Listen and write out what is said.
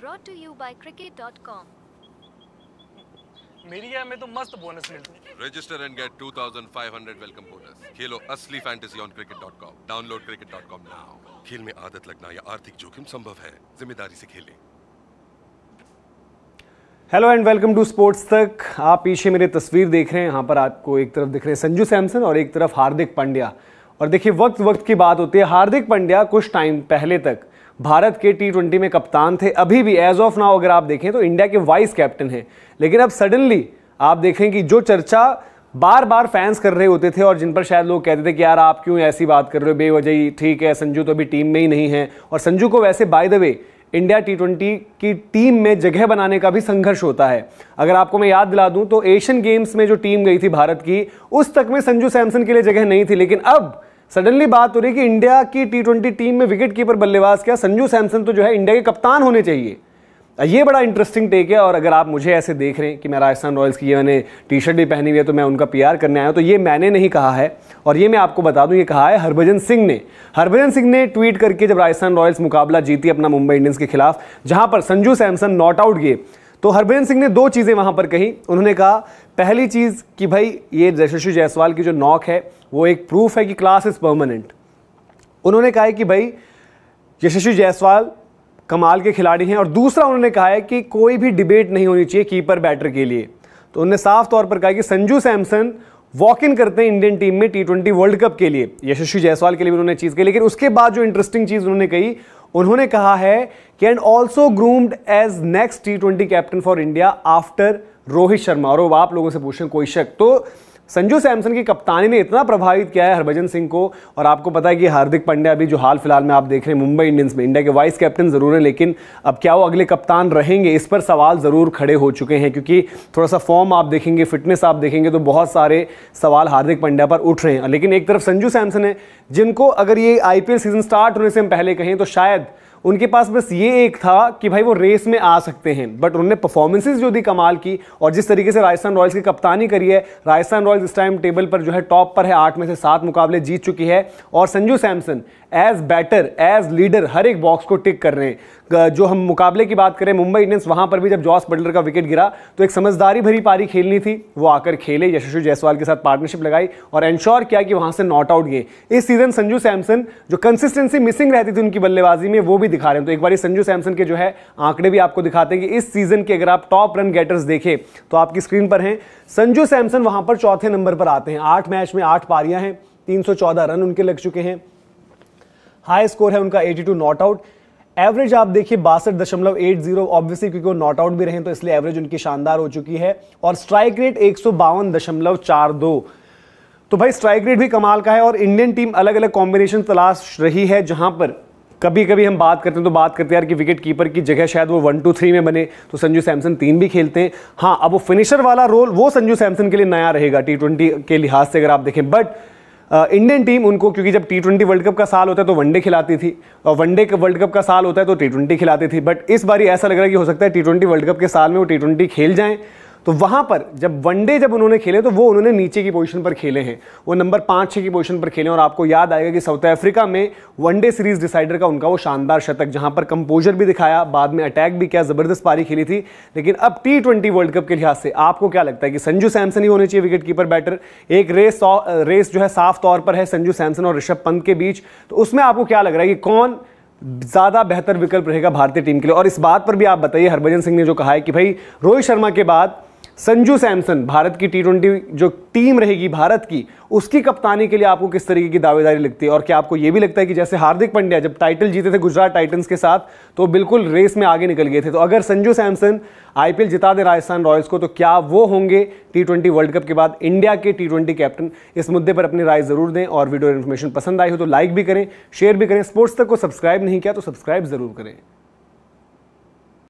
brought to you by cricket.com. मेरी game में तो मस्त बोनस मिलते हैं register and get 2500 welcome bonus खेलो असली fantasy on cricket.com download cricket.com now खेल में आदत लगना या आर्थिक जोखिम संभव है जिम्मेदारी से खेलें hello and welcome to sports तक आप पीछे मेरी तस्वीर देख रहे हैं यहाँ पर आपको एक तरफ दिख रहे हैं संजू सैमसन और एक तरफ हार्दिक पांड्या और देखिए वक्त वक्त की बात होती है हार्दिक पांड्या कुछ टाइम पहले तक भारत के टी ट्वेंटी में कप्तान थे अभी भी एज ऑफ नाउ अगर आप देखें तो इंडिया के वाइस कैप्टन हैं लेकिन अब सडनली आप देखें कि जो चर्चा बार बार फैंस कर रहे होते थे और जिन पर शायद लोग कहते थे कि यार आप क्यों ऐसी बात कर रहे हो बेवजह ठीक है संजू तो अभी टीम में ही नहीं है और संजू को वैसे by the way India T twenty की टीम में जगह बनाने का भी संघर्ष होता है अगर आपको मैं याद दिला दूं तो एशियन गेम्स में जो टीम गई थी भारत की उस तक में संजू सैमसन के लिए जगह नहीं थी लेकिन अब सडनली बात हो रही कि इंडिया की टी ट्वेंटी टीम में विकेट कीपर बल्लेबाज क्या संजू सैमसन तो जो है इंडिया के कप्तान होने चाहिए ये बड़ा इंटरेस्टिंग टेक है और अगर आप मुझे ऐसे देख रहे हैं कि मैं राजस्थान रॉयल्स की ये मैंने टी शर्ट भी पहनी हुई है तो मैं उनका पीआर करने आया तो ये मैंने नहीं कहा है और ये मैं आपको बता दूं ये कहा है हरभजन सिंह ने हरभजन सिंह ने ट्वीट करके जब राजस्थान रॉयल्स मुकाबला जीती अपना मुंबई इंडियंस के खिलाफ जहां पर संजू सैमसन नॉट आउट गए तो हरभजन सिंह ने दो चीज़ें वहां पर कही उन्होंने कहा पहली चीज़ कि भाई ये यशस्वी जायसवाल की जो नॉक है वो एक प्रूफ है कि क्लास इज़ परमानेंट उन्होंने कहा है कि भाई यशस्वी जायसवाल कमाल के खिलाड़ी हैं और दूसरा उन्होंने कहा है कि कोई भी डिबेट नहीं होनी चाहिए कीपर बैटर के लिए तो उन्होंने साफ तौर पर कहा कि संजू सैमसन वॉक इन करते हैं इंडियन टीम में टी ट्वेंटी वर्ल्ड कप के लिए यशस्वी जायसवाल के लिए भी उन्होंने चीज़ कही लेकिन उसके बाद जो इंटरेस्टिंग चीज़ उन्होंने कही उन्होंने कहा है कि and also groomed as next T twenty captain for India after Rohit Sharma और वो आप लोगों से पूछें कोई शक तो संजू सैमसन की कप्तानी ने इतना प्रभावित किया है हरभजन सिंह को और आपको पता है कि हार्दिक पांड्या अभी जो हाल फिलहाल में आप देख रहे हैं मुंबई इंडियंस में इंडिया के वाइस कैप्टन जरूर हैं लेकिन अब क्या वो अगले कप्तान रहेंगे इस पर सवाल ज़रूर खड़े हो चुके हैं क्योंकि थोड़ा सा फॉर्म आप देखेंगे फिटनेस आप देखेंगे तो बहुत सारे सवाल हार्दिक पांड्या पर उठ रहे हैं लेकिन एक तरफ संजू सैमसन है जिनको अगर ये आई सीज़न स्टार्ट होने से हम पहले कहें तो शायद उनके पास बस ये एक था कि भाई वो रेस में आ सकते हैं बट उन्होंने परफॉर्मेंसेज जो दी कमाल की और जिस तरीके से राजस्थान रॉयल्स की कप्तानी करी है राजस्थान रॉयल्स इस टाइम टेबल पर जो है टॉप पर है आठ में से सात मुकाबले जीत चुकी है और Sanju Samson as batter as leader हर एक बॉक्स को टिक कर रहे हैं जो हम मुकाबले की बात करें मुंबई इंडियंस वहां पर भी जब जॉस बटलर का विकेट गिरा तो एक समझदारी भरी पारी खेलनी थी वो आकर खेले यशस्वी जायसवाल के साथ पार्टनरशिप लगाई और एंश्योर किया कि वहां से नॉट आउट गए इस सीजन संजू सैमसन जो कंसिस्टेंसी मिसिंग रहती थी उनकी बल्लेबाजी में वो भी भी दिखा रहे हैं तो एक बार संजू सैमसन के जो है आंकड़े भी आपको दिखाते हैं कि इस सीजन के अगर आप टॉप रन गेटर्स देखें तो आपकी स्क्रीन पर हैं संजू सैमसन वहां पर चौथे नंबर पर आते हैं आठ मैच में आठ पारियां हैं तीन रन उनके लग चुके हैं हाई स्कोर है उनका एटी नॉट आउट एवरेज आप देखिए बासठ दशमलव एट जीरो ऑब्वियसली क्योंकि वो नॉट आउट भी रहे तो इसलिए एवरेज उनकी शानदार हो चुकी है और स्ट्राइक रेट एक सौ बावन दशमलव चार दो तो भाई स्ट्राइक रेट भी कमाल का है और इंडियन टीम अलग अलग कॉम्बिनेशन तलाश रही है जहां पर कभी कभी हम बात करते हैं तो बात करते हैं यार कि विकेट कीपर की जगह शायद वो वन टू थ्री में बने तो संजू सैमसन तीन भी खेलते हैं हाँ अब वो फिनिशर वाला रोल वो संजू सैमसन के लिए नया रहेगा टी ट्वेंटी के लिहाज से अगर आप देखें बट इंडियन टीम उनको क्योंकि जब टी ट्वेंटी वर्ल्ड कप का साल होता है तो वनडे खिलाती थी और वनडे वर्ल्ड कप का साल होता है तो टी ट्वेंटी खिलाती थी बट इस बार ऐसा लग रहा है कि हो सकता है टी ट्वेंटी वर्ल्ड कप के साल में वो टी ट्वेंटी खेल जाएँ तो वहां पर जब वनडे जब उन्होंने खेले तो वो उन्होंने नीचे की पोजीशन पर खेले हैं वो नंबर पांच छः की पोजीशन पर खेले और आपको याद आएगा कि साउथ अफ्रीका में वनडे सीरीज डिसाइडर का उनका वो शानदार शतक जहां पर कंपोजर भी दिखाया बाद में अटैक भी किया ज़बरदस्त पारी खेली थी लेकिन अब टी वर्ल्ड कप के लिहाज से आपको क्या लगता है कि संजू सैमसन ही होने चाहिए विकेट कीपर बैटर एक रेस रेस जो है साफ तौर पर है संजू सैमसन और ऋषभ पंत के बीच तो उसमें आपको क्या लग रहा है कि कौन ज़्यादा बेहतर विकल्प रहेगा भारतीय टीम के लिए और इस बात पर भी आप बताइए हरभजन सिंह ने जो कहा है कि भाई रोहित शर्मा के बाद संजू सैमसन भारत की टी ट्वेंटी जो टीम रहेगी भारत की उसकी कप्तानी के लिए आपको किस तरीके की दावेदारी लगती है और क्या आपको ये भी लगता है कि जैसे हार्दिक पंड्या जब टाइटल जीते थे गुजरात टाइटंस के साथ तो बिल्कुल रेस में आगे निकल गए थे तो अगर संजू सैमसन आईपीएल जिता दे राजस्थान रॉयल्स को तो क्या वो होंगे टी ट्वेंटी वर्ल्ड कप के बाद इंडिया के टी ट्वेंटी कैप्टन इस मुद्दे पर अपनी राय जरूर दें और वीडियो इन्फॉर्मेशन पसंद आई हो तो लाइक भी करें शेयर भी करें स्पोर्ट्स तक को सब्सक्राइब नहीं किया तो सब्सक्राइब जरूर करें